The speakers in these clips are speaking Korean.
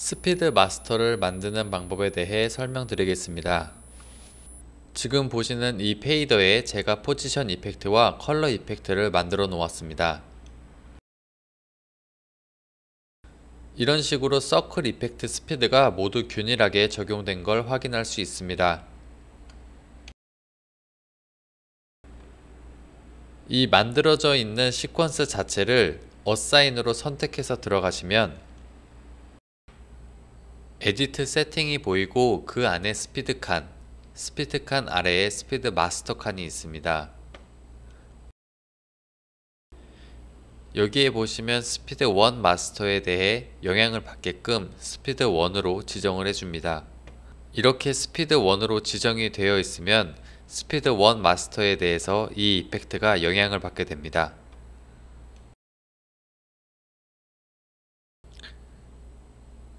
스피드 마스터를 만드는 방법에 대해 설명드리겠습니다. 지금 보시는 이 페이더에 제가 포지션 이펙트와 컬러 이펙트를 만들어 놓았습니다. 이런 식으로 서클 이펙트 스피드가 모두 균일하게 적용된 걸 확인할 수 있습니다. 이 만들어져 있는 시퀀스 자체를 어사인으로 선택해서 들어가시면 에디트 세팅이 보이고 그 안에 스피드 칸, 스피드 칸 아래에 스피드 마스터 칸이 있습니다. 여기에 보시면 스피드 1 마스터에 대해 영향을 받게끔 스피드 1으로 지정을 해줍니다. 이렇게 스피드 1으로 지정이 되어 있으면 스피드 1 마스터에 대해서 이 이펙트가 영향을 받게 됩니다.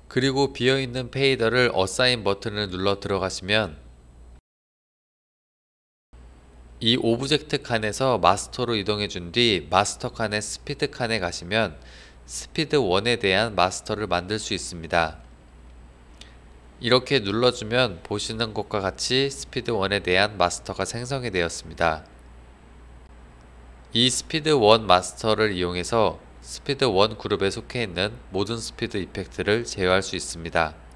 그리고 비어있는 페이더를 어사인 버튼을 눌러 들어가시면 이 오브젝트 칸에서 마스터로 이동해 준 뒤 마스터 칸의 스피드 칸에 가시면 스피드 1에 대한 마스터를 만들 수 있습니다. 이렇게 눌러주면 보시는 것과 같이 스피드 1에 대한 마스터가 생성이 되었습니다. 이 스피드 1 마스터를 이용해서 스피드 1 그룹에 속해 있는 모든 스피드 이펙트를 제어할 수 있습니다.